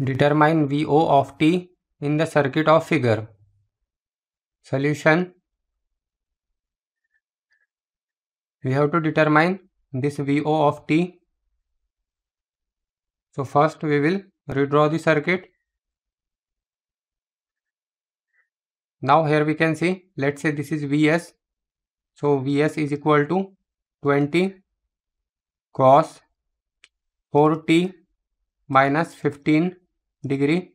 Determine VO of t in the circuit of figure. Solution We have to determine this VO of t. So first we will redraw the circuit. Now here we can see let's say this is Vs. So Vs is equal to 20 cos 4t minus 15 degree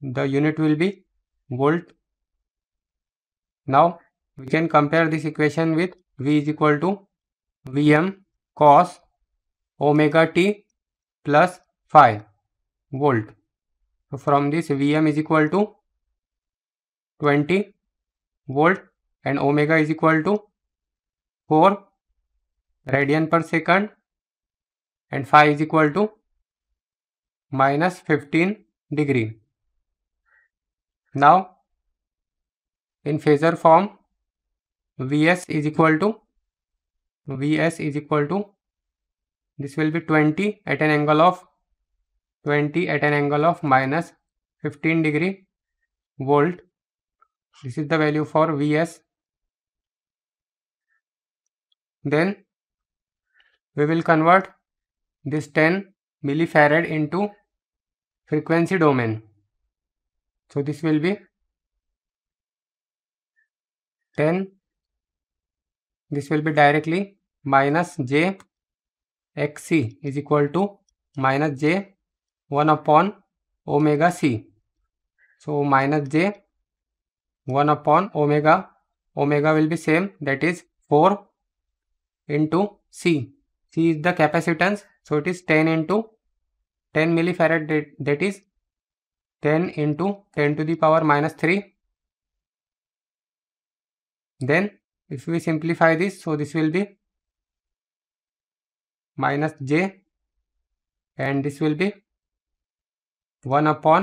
the unit will be volt now we can compare this equation with v is equal to vm cos omega t plus phi volt so from this vm is equal to 20 volt and omega is equal to 4 radian per second and phi is equal to minus 15 degree. Now in phasor form Vs is equal to Vs is equal to this will be 20 at an angle of 20 at an angle of minus 15 degree volt this is the value for Vs then we will convert this 10 millifarad into frequency domain. So this will be 10. This will be directly minus j xc is equal to minus j 1 upon omega c. So minus j 1 upon omega. Omega will be same that is 4 into c. c is the capacitance. So it is 10 into 10 millifarad that is 10 into 10 to the power minus 3 then if we simplify this so this will be minus j and this will be 1 upon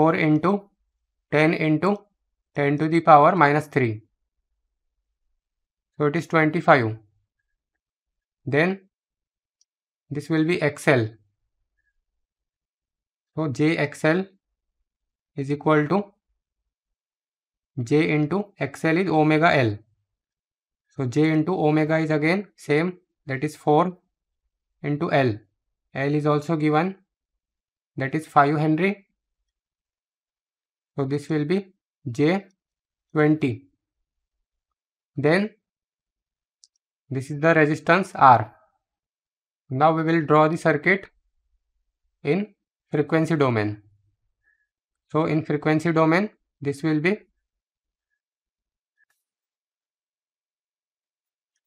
4 into 10 into 10 to the power minus 3 so it is 25 then this will be xl so JXL is equal to J into XL is omega L. So J into omega is again same that is 4 into L. L is also given that is 5 Henry. So this will be J20. Then this is the resistance R. Now we will draw the circuit in frequency domain. So in frequency domain, this will be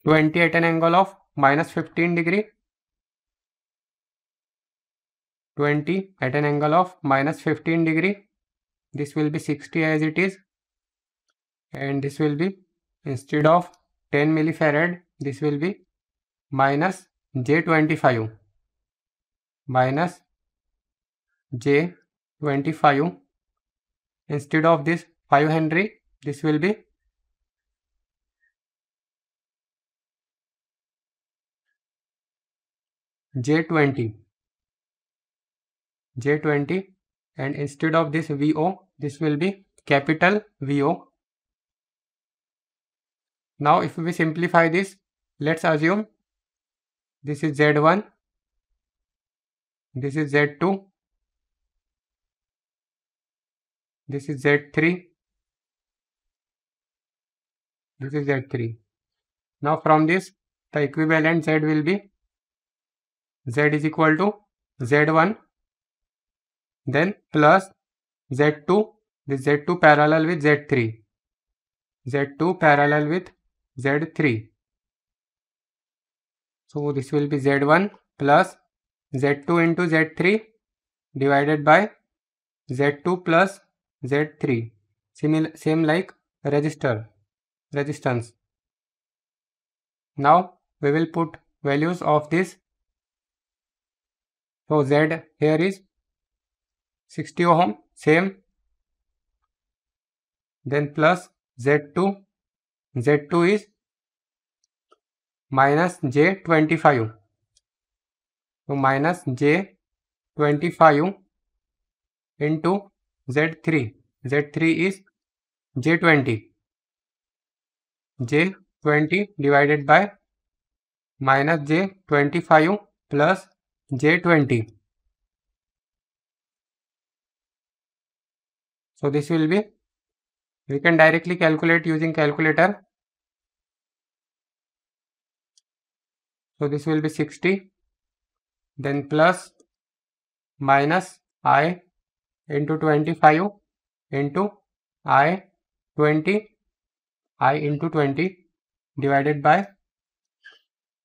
20 at an angle of minus 15 degree 20 at an angle of minus 15 degree this will be 60 as it is and this will be instead of 10 millifarad this will be minus j25 minus J 25 instead of this 5 Henry this will be 20 J20 and instead of this VO this will be capital VO. Now if we simplify this let's assume this is Z1 this is Z2 This is Z3. This is Z3. Now from this, the equivalent Z will be Z is equal to Z1 then plus Z2 this Z2 parallel with Z3 Z2 parallel with Z3 so this will be Z1 plus Z2 into Z3 divided by Z2 plus Z3 similar same like register resistance. Now we will put values of this. So Z here is 60 ohm same then plus Z2 Z2 is minus J25 so minus J25 into Z3. Z3 is J20. J20 divided by minus J25 plus J20. So this will be, we can directly calculate using calculator. So this will be 60, then plus minus I into 25 into i 20 i into 20 divided by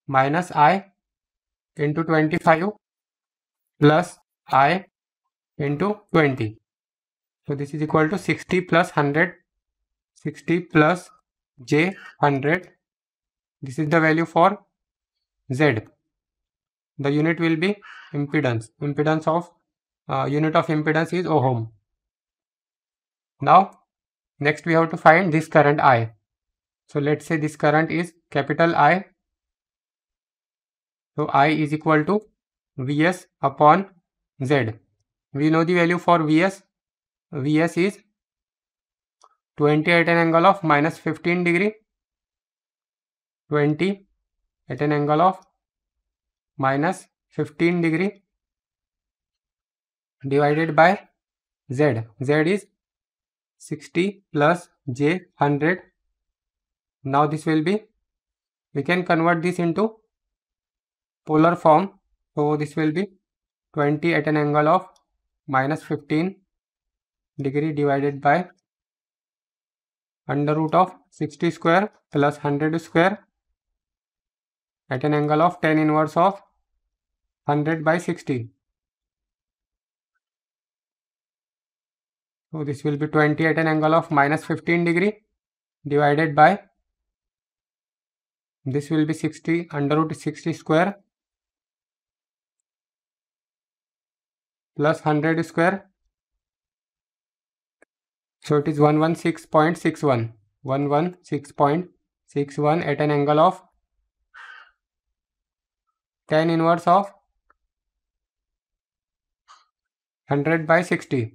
minus i into 25 plus i into 20 so this is equal to 60 plus 100 60 plus j 100 this is the value for z the unit will be impedance impedance of uh, unit of impedance is ohm. Now, next we have to find this current I. So let's say this current is capital I. So I is equal to Vs upon Z. We know the value for Vs. Vs is 20 at an angle of minus 15 degree. 20 at an angle of minus 15 degree divided by z. z is 60 plus j 100. Now this will be, we can convert this into polar form. So this will be 20 at an angle of minus 15 degree divided by under root of 60 square plus 100 square at an angle of 10 inverse of 100 by 60 So this will be 20 at an angle of minus 15 degree divided by this will be 60 under root 60 square plus 100 square. So it is 116.61. 116.61 at an angle of 10 inverse of 100 by 60.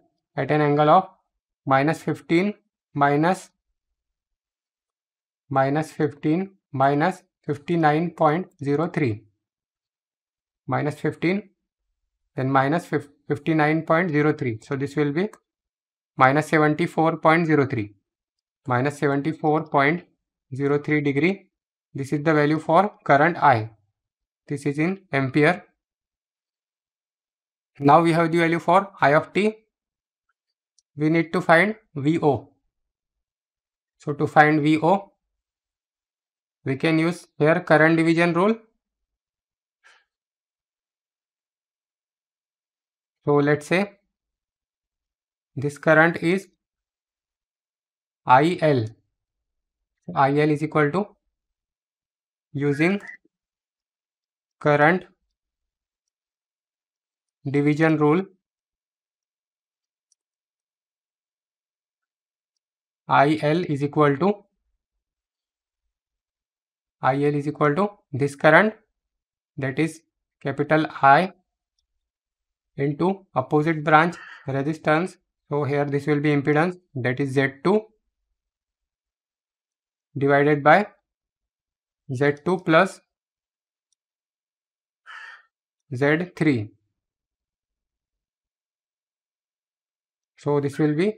at an angle of minus 15 minus minus 15 minus 59.03 minus 15 then minus 59.03 so this will be minus 74.03 minus 74.03 degree this is the value for current i this is in ampere now we have the value for i of t we need to find VO. So to find VO, we can use here current division rule. So let's say this current is IL. So IL is equal to using current division rule IL is equal to IL is equal to this current that is capital I into opposite branch resistance. So here this will be impedance that is Z2 divided by Z2 plus Z3. So this will be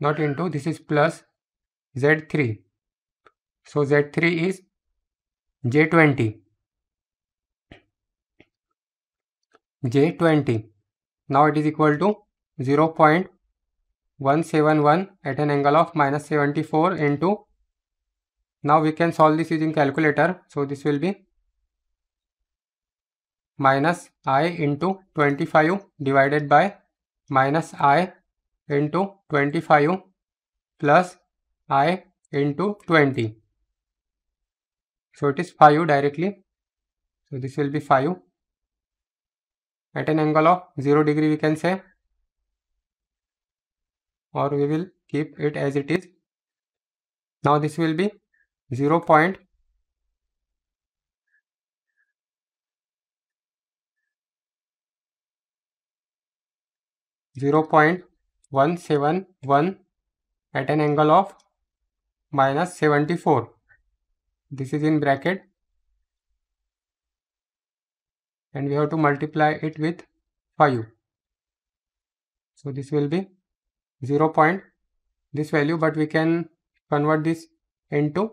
not into this is plus z3 so z3 is j20 j20 now it is equal to 0 0.171 at an angle of minus 74 into now we can solve this using calculator so this will be minus i into 25 divided by minus i into 25 plus i into 20. So it is 5 directly. So this will be 5 at an angle of 0 degree we can say or we will keep it as it is. Now this will be 0 point 0 point 171 at an angle of minus 74 this is in bracket and we have to multiply it with 5 so this will be 0 point this value but we can convert this into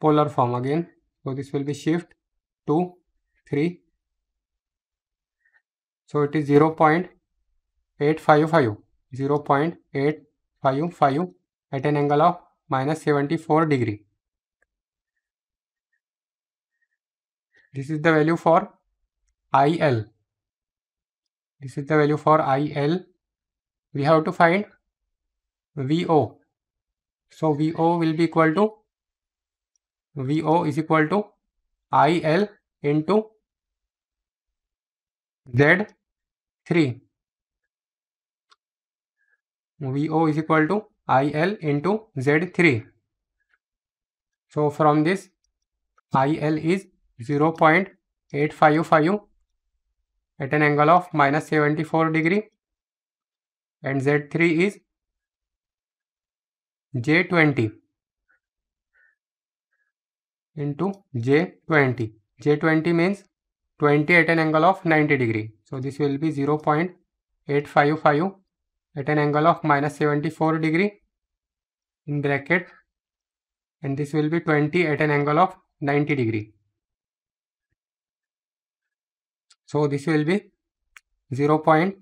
polar form again so this will be shift 2 3 so it is 0 0.2 855 0.855 at an angle of minus 74 degree. This is the value for IL. This is the value for IL. We have to find VO. So VO will be equal to VO is equal to IL into Z3 VO is equal to IL into Z3. So from this IL is 0 0.855 at an angle of minus 74 degree and Z3 is J20 into J20. J20 means 20 at an angle of 90 degree. So this will be 0 0.855 at an angle of minus 74 degree in bracket and this will be 20 at an angle of 90 degree. So this will be 0 0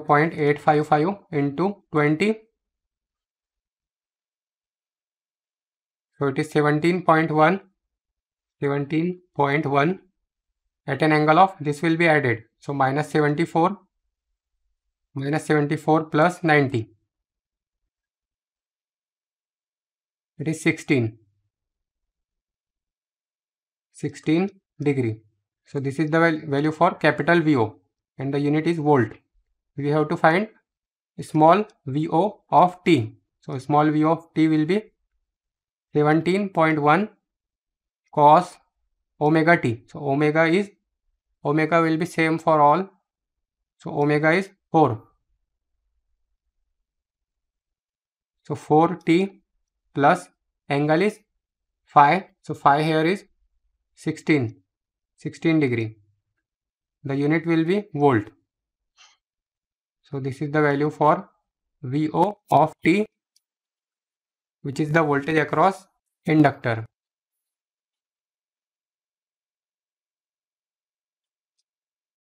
0.855 into 20 so it is 17.1 17.1 at an angle of this will be added so minus 74 minus 74 plus 90. It is 16. 16 degree. So this is the value for capital VO and the unit is volt. We have to find small VO of T. So small V of T will be 17.1 cos omega T. So omega is omega will be same for all so omega is 4 so 4t plus angle is 5 so 5 here is 16 16 degree the unit will be volt so this is the value for vo of t which is the voltage across inductor